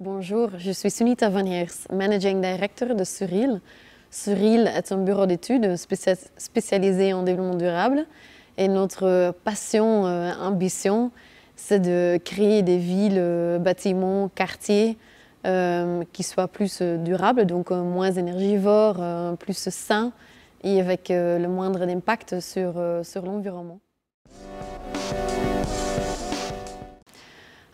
Bonjour, je suis Sunita Van Managing Director de Suril. Suril est un bureau d'études spécialisé en développement durable et notre passion, euh, ambition, c'est de créer des villes, euh, bâtiments, quartiers euh, qui soient plus durables, donc moins énergivores, plus sains et avec le moindre impact sur l'environnement.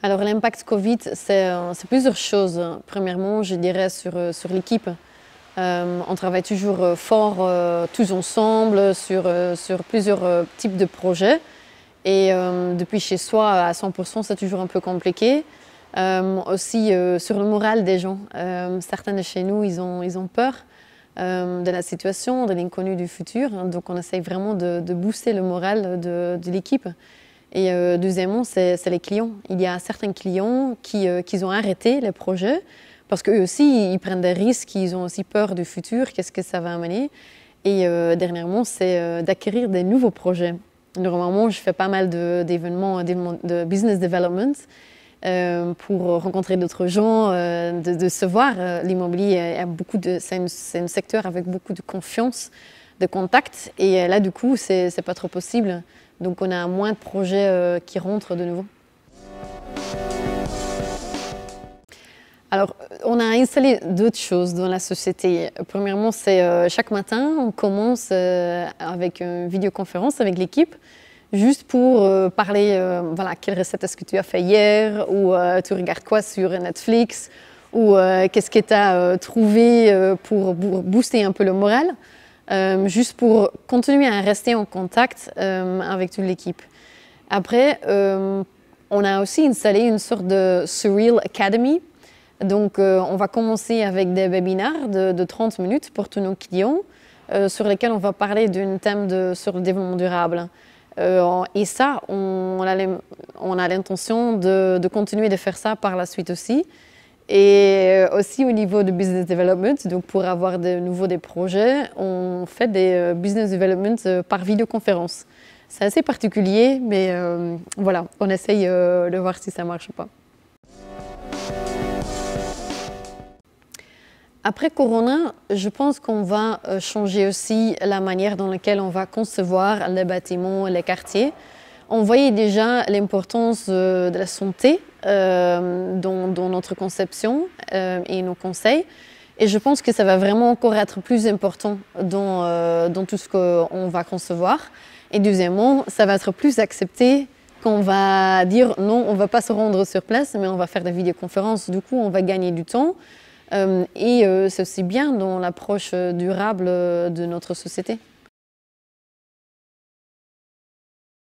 Alors l'impact Covid, euh, c'est plusieurs choses. Premièrement, je dirais sur, euh, sur l'équipe. Euh, on travaille toujours fort, tous ensemble, sur, sur plusieurs types de projets. Et depuis chez soi, à 100%, c'est toujours un peu compliqué. aussi sur le moral des gens. certains de chez nous, ils ont, ils ont peur. Euh, de la situation, de l'inconnu du futur. Hein. donc on essaye vraiment de, booster le moral de, l'équipe. Et euh, deuxièmement, c'est les clients. Il y a certains clients qui, euh, ont arrêté les projets parce qu'eux aussi, ils prennent des risques, ils ont aussi peur du futur, qu'est-ce que ça va amener. Et dernièrement, c'est d'acquérir des nouveaux projets. Normalement, je fais pas mal d'événements de business development. Euh, pour rencontrer d'autres gens, euh, de, se voir. Euh, l'immobilier a beaucoup de, c'est un, secteur avec beaucoup de confiance, de contact, et là du coup c'est, n'est pas trop possible. Donc on a moins de projets qui rentrent de nouveau. Alors, on a installé d'autres choses dans la société. Premièrement, c'est chaque matin, on commence avec une vidéoconférence avec l'équipe juste pour euh, parler, euh, voilà, quelle recette est-ce que tu as fait hier, ou euh, tu regardes quoi sur Netflix, ou qu'est-ce que tu as trouvé pour, booster un peu le moral, juste pour continuer à rester en contact avec toute l'équipe. Après, on a aussi installé une sorte de Surreal Academy. Donc, on va commencer avec des webinars de, 30 minutes pour tous nos clients, sur lesquels on va parler d'un thème de, sur le développement durable et euh, ça, on a l'intention de, continuer de faire ça par la suite aussi. Et aussi au niveau de business development, donc pour avoir de nouveaux des projets, on fait des euh, business development euh, par vidéoconférence. C'est assez particulier, mais voilà, on essaye de voir si ça marche ou pas. Après Corona, je pense qu'on va euh, changer aussi la manière dans laquelle on va concevoir les bâtiments, les quartiers. On voyait déjà l'importance euh, de la santé euh, dans, notre conception et nos conseils. Et je pense que ça va vraiment encore être plus important dans, dans tout ce qu'on va concevoir. Et deuxièmement, ça va être plus accepté qu'on va dire non, on ne va pas se rendre sur place, mais on va faire des vidéoconférences. Du coup, on va gagner du temps. Euh, et euh, c'est aussi bien dans l'approche euh, durable de notre société.